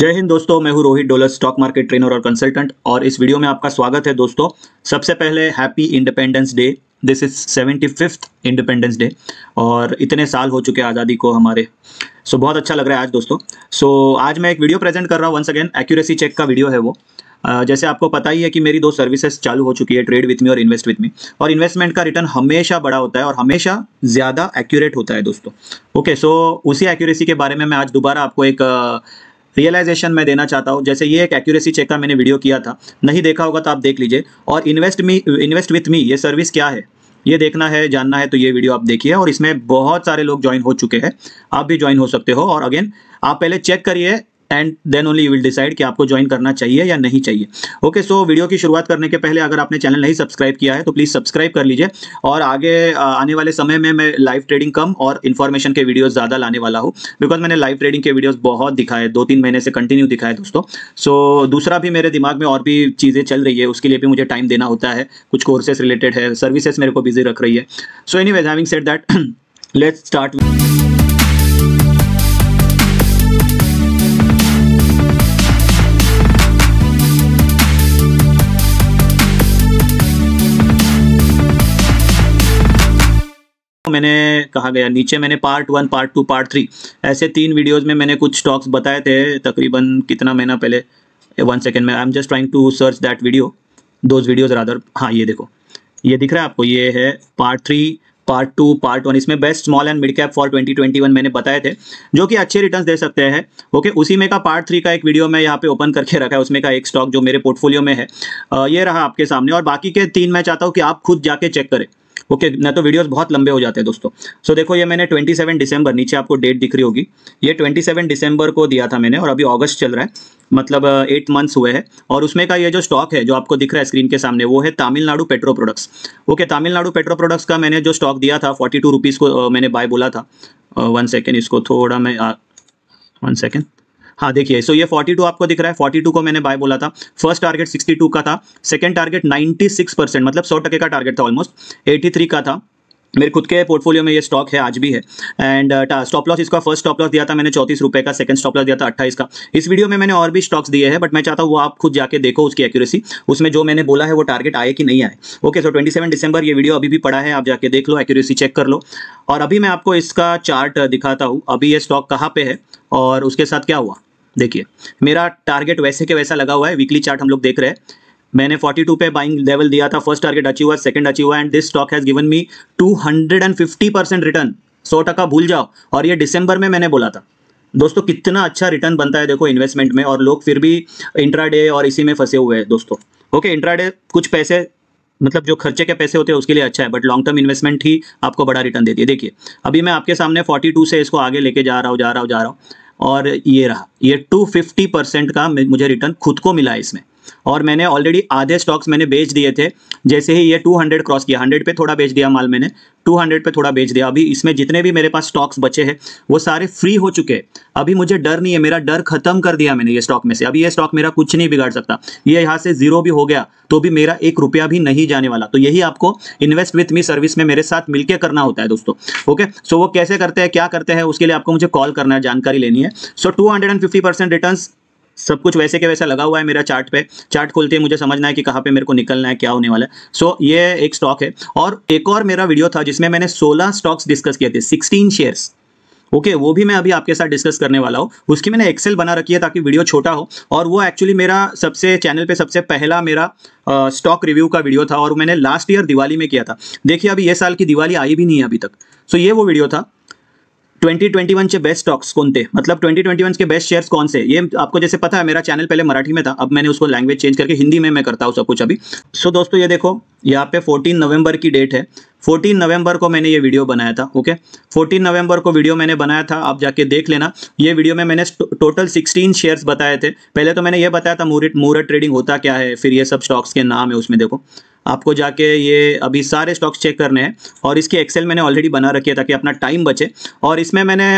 जय हिंद दोस्तों मैं हूं Rohit Dolar stock market trainer और कंसल्टेंट और इस वीडियो में आपका स्वागत है दोस्तों सबसे पहले happy independence day this is seventy fifth independence day और इतने साल हो चुके हैं आज़ादी को हमारे सो so, बहुत अच्छा लग रहा है आज दोस्तों सो so, आज मैं एक वीडियो प्रेजेंट कर रहा हूँ वंस अगेन एक्यूरेसी चेक का वीडियो है वो जैसे आपको पता ही है कि मेरी दो सर्विसेज चालू हो चुकी है ट्रेड विथ मी और इन्वेस्ट विथ मी और इन्वेस्टमेंट का रिटर्न हमेशा बड़ा होता है और हमेशा ज़्यादा एक्यूरेट होता है दोस्तों ओके okay, सो so उसी एक्यूरेसी के बारे में मैं आज दोबारा आपको एक रियलाइजेशन मैं देना चाहता हूँ जैसे ये एक एक्यूरेसी चेक का मैंने वीडियो किया था नहीं देखा होगा तो आप देख लीजिए और invest me invest with me ये सर्विस क्या है ये देखना है जानना है तो ये वीडियो आप देखिए और इसमें बहुत सारे लोग ज्वाइन हो चुके हैं आप भी ज्वाइन हो सकते हो और अगेन आप पहले चेक करिए and then only you will decide कि आपको ज्वाइन करना चाहिए या नहीं चाहिए ओके सो वीडियो की शुरुआत करने के पहले अगर आपने चैनल नहीं सब्सक्राइब किया है तो प्लीज़ सब्सक्राइब कर लीजिए और आगे आने वाले समय में मैं लाइव ट्रेडिंग कम और इन्फॉर्मेशन के वीडियोज़ ज़्यादा लाने वाला हूँ बिकॉज मैंने लाइव ट्रेडिंग के वीडियोज़ बहुत दिखाए दो तीन महीने से कंटिन्यू दिखाए दोस्तों सो so, दूसरा भी मेरे दिमाग में और भी चीज़ें चल रही है उसके लिए भी मुझे टाइम देना होता है कुछ कोर्सेस रिलेटेड है सर्विसेस मेरे को बिजी रख रही है so any ways having set that let's start मैंने कहा गया नीचे मैंने part one part two part three ऐसे तीन वीडियोस में मैंने कुछ स्टॉक्स बताए थे तकरीबन कितना महीना पहले वन सेकेंड में I am just trying to search that video those videos rather हाँ ये देखो ये दिख रहा है आपको ये है part three part two part one इसमें best small and mid cap for 2021 मैंने बताए थे जो कि अच्छे रिटर्न्स दे सकते हैं ओके उसी में का पार्ट थ्री का एक वीडियो मैं यहाँ पे ओपन करके रखा है उसमें का एक स्टॉक जो मेरे पोर्टफोलियो में है ये रहा आपके सामने और बाकी के तीन मैं चाहता हूँ कि आप खुद जाके चेक करें ओके ना तो वीडियोस बहुत लंबे हो जाते हैं दोस्तों सो so, देखो ये मैंने 27 दिसंबर नीचे आपको डेट दिख रही होगी ये 27 दिसंबर को दिया था मैंने और अभी अगस्त चल रहा है मतलब एट मंथ्स हुए हैं और उसमें का ये जो स्टॉक है जो आपको दिख रहा है स्क्रीन के सामने वो है Tamil Nadu petro products okay Tamil Nadu petro products का मैंने जो स्टॉक दिया था फोर्टी टू रुपीज़ को मैंने बाय बोला था वन सेकेंड इसको थोड़ा मैं वन सेकेंड हाँ देखिए सो ये 42 आपको दिख रहा है 42 को मैंने बाय बोला था फर्स्ट टारगेट 62 का था सेकंड टारगेट 96 परसेंट मतलब सौ टके का टारगेट था ऑलमोस्ट 83 का था मेरे खुद के पोर्टफोलियो में ये स्टॉक है आज भी है एंड स्टॉप लॉस इसका फर्स्ट स्टॉप लॉस दिया था मैंने चौतीस रुपये का सेकंड स्टॉप लॉस दिया था अट्ठाईस का इस वीडियो में मैंने और भी स्टॉक्स दिए हैं बट मैं चाहता हूँ वो आप खुद जाके देखो उसकी एक्यूरेसी उसमें जो मैंने बोला है वो टारगेट आए कि नहीं आए okay so twenty seven December ये वीडियो अभी भी पड़ा है आप जाके देख लो एक्यूरेसी चेक कर लो और अभी मैं आपको इसका चार्ट दिखाता हूँ अभी ये स्टॉक कहाँ पे है और उसके साथ क्या हुआ देखिए मेरा टारगेट वैसे के वैसा लगा हुआ है वीकली चार्ट हम लोग देख रहे हैं मैंने 42 पे बाइंग लेवल दिया था फर्स्ट टारगेट अचीव हुआ सेकंड अचीव हुआ and this stock has given me 250 percent return सौ टका भूल जाओ और ये दिसंबर में मैंने बोला था दोस्तों कितना अच्छा रिटर्न बनता है देखो इन्वेस्टमेंट में और लोग फिर भी इंट्राडे और इसी में फंसे हुए हैं दोस्तों ओके इंट्राडे कुछ पैसे मतलब जो खर्चे के पैसे होते हैं उसके लिए अच्छा है बट लॉन्ग टर्म इन्वेस्टमेंट ही आपको बड़ा रिटर्न देती है देखिए अभी मैं आपके सामने फोर्टी से इसको आगे लेके जा रहा हूँ जा रहा हूँ जा रहा हूँ और ये रहा ये 250 परसेंट का मुझे रिटर्न खुद को मिला इसमें और मैंने ऑलरेडी आधे स्टॉक्स मैंने बेच दिए थे जैसे ही ये 200 क्रॉस किया 100 पे थोड़ा बेच दिया माल मैंने 200 पे थोड़ा बेच दिया अभी इसमें जितने भी मेरे पास स्टॉक्स बचे हैं वो सारे फ्री हो चुके हैं अभी मुझे डर नहीं है मेरा डर खत्म कर दिया मैंने ये स्टॉक में से अभी ये स्टॉक मेरा कुछ नहीं बिगाड़ सकता ये यहाँ से जीरो भी हो गया तो भी मेरा एक रुपया भी नहीं जाने वाला तो यही आपको इन्वेस्ट विथ मी सर्विस में मेरे साथ मिलकर करना होता है दोस्तों ओके सो वो कैसे करते हैं क्या करते हैं उसके लिए आपको मुझे कॉल करना है जानकारी लेनी है सो टू हंड्रेड रिटर्न सब कुछ वैसे के वैसा लगा हुआ है मेरा चार्ट पे चार्ट खोलते हैं मुझे समझना है कि कहाँ पे मेरे को निकलना है क्या होने वाला है सो so, ये एक स्टॉक है और एक और मेरा वीडियो था जिसमें मैंने 16 स्टॉक्स डिस्कस किए थे 16 शेयर्स ओके okay, वो भी मैं अभी आपके साथ डिस्कस करने वाला हूँ उसकी मैंने एक्सेल बना रखी है ताकि वीडियो छोटा हो और वो एक्चुअली मेरा सबसे चैनल पे सबसे पहला मेरा स्टॉक रिव्यू का वीडियो था और मैंने लास्ट ईयर दिवाली में किया था देखिए अभी ये साल की दिवाली आई भी नहीं है अभी तक सो so, ये वो वीडियो था 2021 के बेस्ट स्टॉक्स कौन थे मतलब 2021 के बेस्ट शेयर्स कौन से ये आपको जैसे पता है मेरा चैनल पहले मराठी में था अब मैंने उसको लैंग्वेज चेंज करके हिंदी में मैं करता हूँ सब कुछ अभी सो so, दोस्तों ये देखो यहाँ पे 14 नवंबर की डेट है 14 नवंबर को मैंने ये वीडियो बनाया था ओके 14 नवंबर को वीडियो मैंने बनाया था आप जाके देख लेना ये वीडियो में मैंने टोटल 16 शेयर्स बताए थे पहले तो मैंने ये बताया था मूरट मूरट ट्रेडिंग होता क्या है फिर ये सब स्टॉक्स के नाम है उसमें देखो आपको जाके ये अभी सारे स्टॉक्स चेक करने हैं और इसकी एक्सेल मैंने ऑलरेडी बना रखी है ताकि अपना टाइम बचे और इसमें मैंने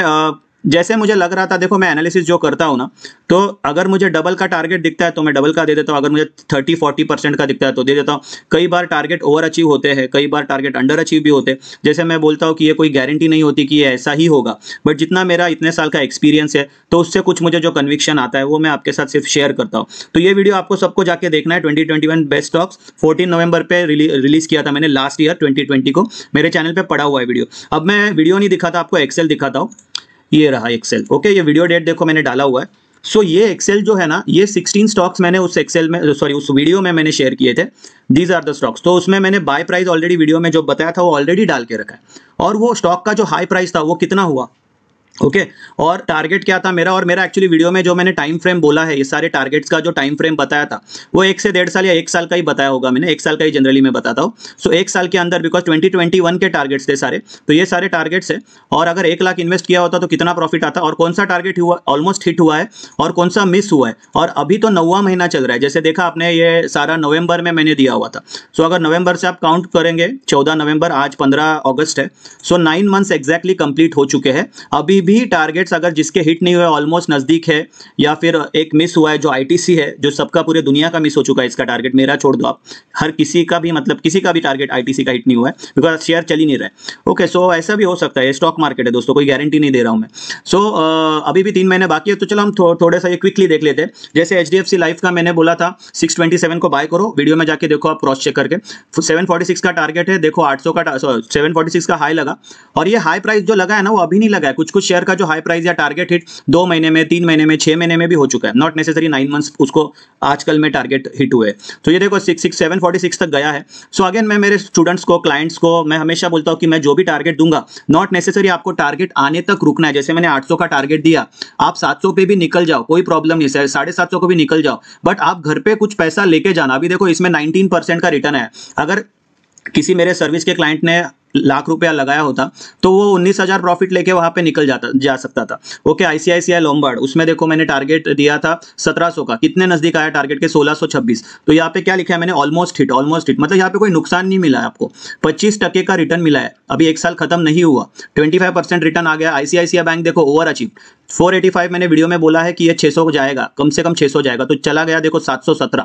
जैसे मुझे लग रहा था देखो मैं एनालिसिस जो करता हूँ ना तो अगर मुझे डबल का टारगेट दिखता है तो मैं डबल का दे देता हूँ अगर मुझे थर्टी फोर्टी परसेंट का दिखता है तो दे देता हूँ कई बार टारगेट ओवर अचीव होते हैं कई बार टारगेट अंडर अचीव भी होते हैं जैसे मैं बोलता हूँ कि ये कोई गारंटी नहीं होती कि ये ऐसा ही होगा बट जितना मेरा इतने साल का एक्सपीरियंस है तो उससे कुछ मुझे जो कन्विक्शन आता है वो मैं आपके साथ सिर्फ शेयर करता हूँ तो ये वीडियो आपको सबको जाके देखना है twenty best stocks fourteen November पर रिलीज किया था मैंने लास्ट ईयर ट्वेंटी को मेरे चैनल पर पड़ा हुआ है वीडियो अब मैं वीडियो नहीं दिखाता आपको एक्सेल दिखाता हूँ ये रहा एक्सेल ओके ये वीडियो डेट देखो मैंने डाला हुआ है सो so, ये एक्सेल जो है ना ये 16 स्टॉक्स मैंने उस एक्सेल में सॉरी उस वीडियो में मैंने शेयर किए थे दीज आर द स्टॉक्स तो उसमें मैंने बाय प्राइस ऑलरेडी वीडियो में जो बताया था वो ऑलरेडी डाल के रखा है और वो स्टॉक का जो हाई प्राइस था वो कितना हुआ ओके okay. और टारगेट क्या था मेरा और मेरा एक्चुअली वीडियो में जो मैंने टाइम फ्रेम बोला है ये सारे टारगेट्स का जो टाइम फ्रेम बताया था वो एक से डेढ़ साल या एक साल का ही बताया होगा मैंने एक साल का ही जनरली मैं बताता हूँ सो so, एक साल के अंदर बिकॉज 2021 के टारगेट्स थे सारे तो ये सारे टारगेट्स है और अगर एक लाख इन्वेस्ट किया होता तो कितना प्रॉफिट आता और कौन सा टारगेट हुआ ऑलमोस्ट हिट हुआ है और कौन सा मिस हुआ है और अभी तो नवा महीना चल रहा है जैसे देखा आपने ये सारा नवंबर में मैंने दिया हुआ था सो अगर नवंबर से आप काउंट करेंगे चौदह नवंबर आज पंद्रह अगस्त है so nine months exactly complete हो चुके हैं अभी कोई भी टारगेट्स अगर जिसके हिट नहीं हुए ऑलमोस्ट नज़दीक है या फिर एक मिस हुआ है जो आईटीसी है जो सबका पूरे दुनिया का मिस हो चुका है इसका टारगेट मेरा छोड़ दो आप हर किसी का भी मतलब किसी का भी टारगेट आईटीसी का हिट नहीं हुआ है बिकॉज शेयर चल ही नहीं रहा है ओके सो ऐसा भी हो सकता है स्टॉक मार्केट है दोस्तों कोई गारंटी नहीं दे रहा हूँ मैं सो so, अभी भी तीन महीने बाकी है तो चलो हम थो, थोड़ा सा ये क्विकली देख लेते हैं जैसे एच डी लाइफ का मैंने बोला था सिक्स को बाय करो वीडियो में जाके देखो आप क्रॉस चेक करके सेवन का टारगेट है देखो आठ का सेवन का हाई लगा और ये हाई प्राइस जो लगा है ना वो अभी नहीं लगा है कुछ कुछ शेयर का जो हाई प्राइस या टारगेट हिट दो महीने में तीन महीने में छह महीने में भी हो चुका है नॉट नेसेसरी नाइन मंथ्स उसको आजकल में टारगेट हिट हुए तो ये देखो six six seven forty six तक गया है सो so अगेन मैं मेरे स्टूडेंट्स को क्लाइंट्स को मैं हमेशा बोलता हूँ कि मैं जो भी टारगेट दूंगा नॉट नेसेसरी आपको टारगेट आने तक रुकना है जैसे मैंने आठ का टारगेट दिया आप सात पे भी निकल जाओ कोई प्रॉब्लम नहीं सर साढ़े सात भी निकल जाओ बट आप घर पर कुछ पैसा लेके जाना अभी देखो इसमें नाइनटीन का रिटर्न है अगर किसी मेरे सर्विस के क्लाइंट ने लाख रुपया लगाया होता तो वो उन्नीस हज़ार प्रॉफिट लेके वहां पे निकल जाता जा सकता था ओके आईसीआईसीआई लॉम्बार्ड उसमें देखो मैंने टारगेट दिया था सत्रह सौ का कितने नज़दीक आया टारगेट के सोलह सौ छब्बीस तो यहाँ पे क्या लिखा है मैंने ऑलमोस्ट हिट ऑलमोस्ट हिट मतलब यहाँ पे कोई नुकसान नहीं मिला आपको पच्चीस का रिटर्न मिला है अभी एक साल खत्म नहीं हुआ ट्वेंटी रिटर्न आ गया आईसीआईसीआई बैंक देखो ओवर अचीव 485 मैंने वीडियो में बोला है कि ये 600 जाएगा कम से कम 600 जाएगा तो चला गया देखो 717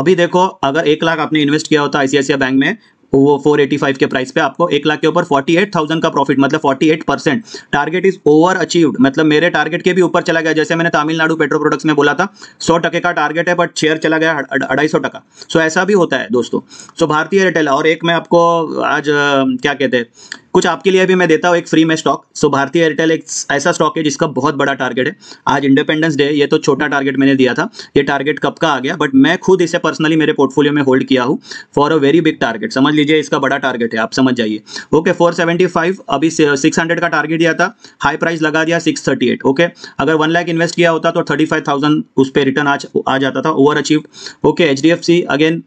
अभी देखो अगर एक लाख आपने इन्वेस्ट किया होता आईसीआईसीआई बैंक में वो 485 के प्राइस पे आपको एक लाख के ऊपर 48,000 का प्रॉफिट मतलब 48 percent target is over achieved मतलब मेरे टारगेट के भी ऊपर चला गया जैसे मैंने तमिलनाडु पेट्रो प्रोडक्ट्स में बोला था सौ टके का टारगेट है बट शेयर चला गया अढ़ाई सौ टका सो ऐसा भी होता है दोस्तों सो भारतीय रिटेल और एक मैं आपको आज क्या कहते हैं कुछ आपके लिए भी मैं देता हूँ एक फ्री में स्टॉक सो भारतीय एयरटेल एक ऐसा स्टॉक है जिसका बहुत बड़ा टारगेट है आज इंडिपेंडेंस डे ये तो छोटा टारगेट मैंने दिया था ये टारगेट कब का आ गया बट मैं खुद इसे पर्सनली मेरे पोर्टफोलियो में होल्ड किया हूँ for a very big target समझ लीजिए इसका बड़ा टारगेट है आप समझ जाइए ओके फोर अभी सिक्स का टारगेट दिया था हाई प्राइस लगा दिया सिक्स ओके अगर वन लाख इन्वेस्ट किया होता तो थर्टी उस पर रिटर्न आज आ जाता था over achieve okay H again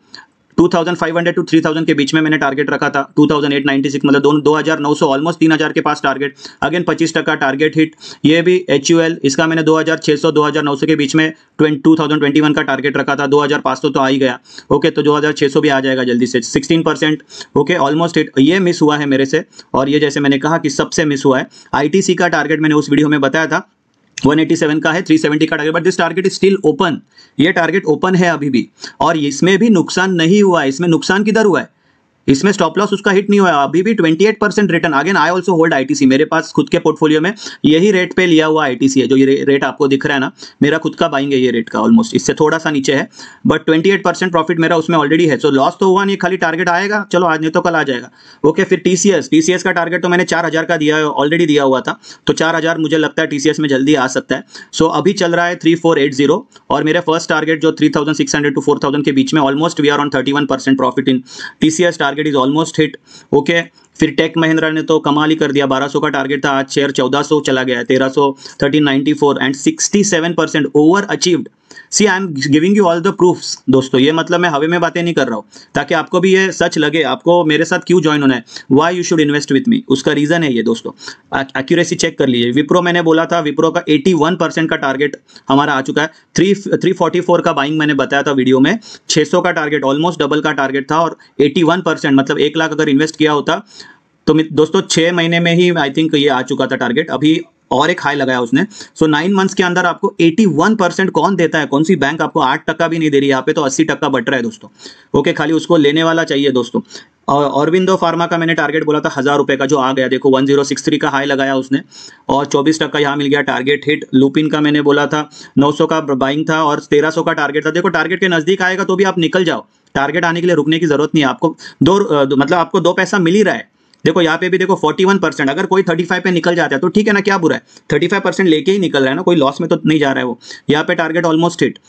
2500 to 3000 के बीच में मैंने टारगेट रखा था 2896 मतलब दोनों 2900 ऑलमोस्ट 3000 के पास टारगेट अगेन 25 टका टारगेट हिट ये भी एच इसका मैंने 2600 2900 के बीच में 2021 का टारगेट रखा था 2500 तो आ ही गया ओके तो 2600 भी आ जाएगा जल्दी से 16 परसेंट ओके ऑलमोस्ट हिट ये मिस हुआ है मेरे से और ये जैसे मैंने कहा कि सबसे मिस हुआ है आई का टारगेट मैंने उस वीडियो में बताया था 187 का है 370 का target but this target is still open ये टारगेट ओपन है अभी भी और इसमें भी नुकसान नहीं हुआ है इसमें नुकसान किधर हुआ है इसमें स्टॉप लॉस उसका हिट नहीं हुआ अभी भी 28 percent return again I also hold ITC मेरे पास खुद के पोर्टफोलियो में यही रेट पे लिया हुआ आईटीसी है जो ये रेट आपको दिख रहा है ना मेरा खुद का बाइंग है ये रेट का ऑलमोस्ट इससे थोड़ा सा नीचे है बट 28 परसेंट प्रॉफिट मेरा उसमें ऑलरेडी है सो so, लॉस तो हुआ नहीं खाली टारगेट आएगा चलो आज नहीं तो कल आ जाएगा ओके okay, फिर टीसीएस टीसीएस का टारगेट तो मैंने चार हजार का दिया ऑलरेडी दिया हुआ था तो चार हजार मुझे लगता है टीसीएस में जल्दी आ सकता है सो so, अभी चल रहा है थ्री फोर एट जीरो और मेरा फर्स्ट टारगेट जो three thousand six hundred two four के बीच में almost we are on thirty one percent profit in TCS target is almost hit okay फिर टेक महिंद्रा ने तो कमाल ही कर दिया 1200 का टारगेट था आज शेयर 1400 चला गया है 1300 1394 and 67 percent over achieved see I am giving you all the proofs दोस्तों ये मतलब मैं हवे में बातें नहीं कर रहा हूँ ताकि आपको भी ये सच लगे आपको मेरे साथ क्यों ज्वाइन होना है why you should invest with me उसका रीज़न है ये दोस्तों एक्यूरेसी चेक कर लीजिए विप्रो मैंने बोला था विप्रो का 81 परसेंट का टारगेट हमारा आ चुका है थ्री थ्री का बाइंग मैंने बताया था वीडियो में सौ का टारगेट ऑलमोस्ट डबल का टारगेट था और वन परसेंट मतलब एक लाख अगर इन्वेस्ट किया होता तो दोस्तों छः महीने में ही आई थिंक ये आ चुका था टारगेट अभी और एक हाई लगाया उसने सो नाइन मंथ्स के अंदर आपको 81 परसेंट कौन देता है कौन सी बैंक आपको आठ टक्का भी नहीं दे रही है यहाँ पे तो अस्सी टक्का बट रहा है दोस्तों ओके okay, खाली उसको लेने वाला चाहिए दोस्तों और औरबिंदो फार्मा का मैंने टारगेट बोला था हज़ार रुपये का जो आ गया देखो 1063 का हाई लगाया उसने और 24 टक्का यहाँ मिल गया टारगेट हिट लुपिन का मैंने बोला था 900 का बाइंग था और 1300 का टारगेट था देखो टारगेट के नज़दीक आएगा तो भी आप निकल जाओ टारगेट आने के लिए रुकने की जरूरत नहीं है आपको दो, दो मतलब आपको दो पैसा मिल ही रहा है देखो यहाँ पे भी देखो 41 परसेंट अगर कोई 35 पे निकल जाता है तो ठीक है ना क्या बुरा है 35 परसेंट लेके ही निकल रहा है ना कोई लॉस में तो नहीं जा रहा है वो यहाँ पे टारगेट ऑलमोस्ट हिट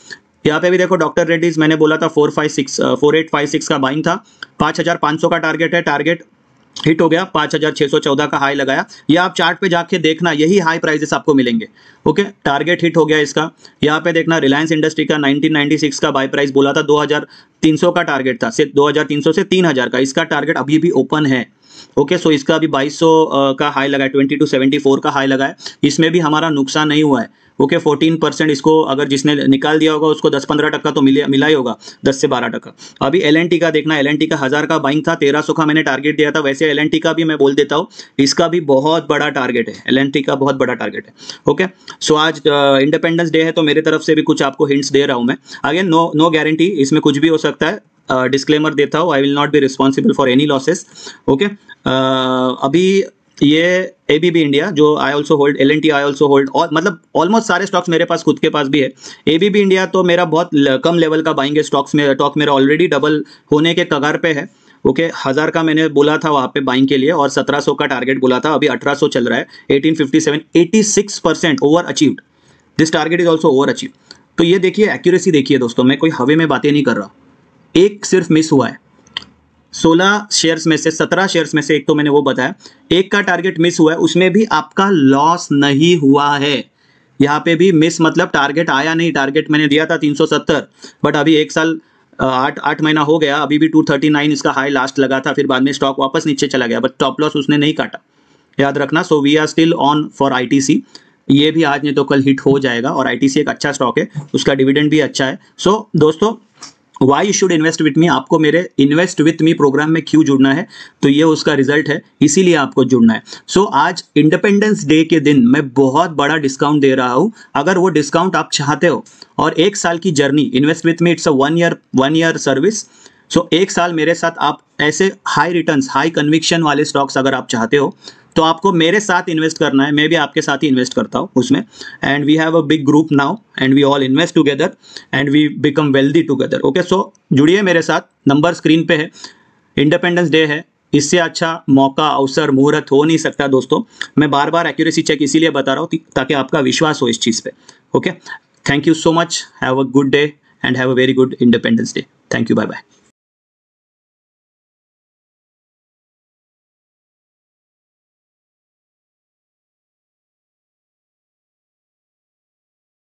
यहाँ पे भी देखो डॉक्टर रेड्डीज मैंने बोला था four five six four eight five six का बाइंग था पाँच हज़ार पाँच सौ का टारगेट है टारगेट हिट हो गया पाँच हजार छह सौ चौदह का हाई लगाया ये आप चार्ट पे जाके देखना यही हाई प्राइजेस आपको मिलेंगे ओके टारगेट हिट हो गया इसका यहाँ पे देखना रिलायंस इंडस्ट्री का 1996 का बाय प्राइस बोला था 2300 का टारगेट था सिर्फ 2300 से 3000 का इसका टारगेट अभी भी ओपन है ओके सो इसका अभी 2200 का हाई टू सेवेंटी फोर का हाई लगाया इसमें भी हमारा नुकसान नहीं हुआ है ओके फोर्टीन परसेंट इसको अगर जिसने निकाल दिया होगा उसको दस पंद्रह टक्का तो मिले मिला ही होगा दस से बारह टक्का अभी एल का देखना एल का हज़ार का बाइंग था तेरह का मैंने टारगेट दिया था वैसे एल का भी मैं बोल देता हूँ इसका भी बहुत बड़ा टारगेट है एल का बहुत बड़ा टारगेट है ओके सो आज इंडिपेंडेंस डे है तो मेरे तरफ से भी कुछ आपको हिंट्स दे रहा हूँ मैं अगेन नो नो गारंटी इसमें कुछ भी हो सकता है डिस्क्लेमर uh, देता हूँ I will not be responsible for any losses okay अभी ये ए बी बी इंडिया जो I also hold L N T I also hold और मतलब ऑलमोस्ट सारे स्टॉक्स मेरे पास खुद के पास भी है ए बी बी इंडिया तो मेरा बहुत कम लेवल का बाइंग है स्टॉक्स में स्टॉक मेरा ऑलरेडी डबल होने के कगार पे है ओके okay, हज़ार का मैंने बोला था वहाँ पे बाइंग के लिए और 1700 का टारगेट बोला था अभी 1800 चल रहा है 1857 six percent over achieved this target is also over achieve तो ये देखिए एक्यूरेसी देखिए दोस्तों मैं कोई हवे में बातें नहीं कर रहा एक सिर्फ मिस हुआ है सोलह शेयर्स में से सत्रह शेयर्स में से एक तो मैंने वो बताया एक का टारगेट मिस हुआ है उसमें भी आपका लॉस नहीं हुआ है यहाँ पे भी मिस मतलब टारगेट आया नहीं टारगेट मैंने दिया था 370 बट अभी एक साल आठ आठ महीना हो गया अभी भी 239 इसका हाई लास्ट लगा था फिर बाद में स्टॉक वापस नीचे चला गया बट टॉप लॉस उसने नहीं काटा याद रखना so we are still on for ITC ये भी आज नहीं तो कल हिट हो जाएगा और आई एक अच्छा स्टॉक है उसका डिविडेंड भी अच्छा है सो so, दोस्तों why you should invest with me आपको मेरे इन्वेस्ट विथ मी प्रोग्राम में क्यों जुड़ना है तो ये उसका रिजल्ट है इसीलिए आपको जुड़ना है सो so, आज इंडिपेंडेंस डे के दिन मैं बहुत बड़ा डिस्काउंट दे रहा हूँ अगर वो डिस्काउंट आप चाहते हो और एक साल की journey invest with me it's a one year one year service so एक साल मेरे साथ आप ऐसे हाई रिटर्न हाई कन्विक्शन वाले स्टॉक्स अगर आप चाहते हो तो आपको मेरे साथ इन्वेस्ट करना है मैं भी आपके साथ ही इन्वेस्ट करता हूँ उसमें and we have a big group now and we all invest together and we become wealthy together okay so जुड़िए मेरे साथ नंबर स्क्रीन पे है इंडिपेंडेंस डे है इससे अच्छा मौका अवसर मुहूर्त हो नहीं सकता दोस्तों मैं बार बार एक्यूरेसी चेक इसीलिए बता रहा हूँ ताकि आपका विश्वास हो इस चीज़ पर okay thank you so much have a good day and have a very good independence day thank you bye bye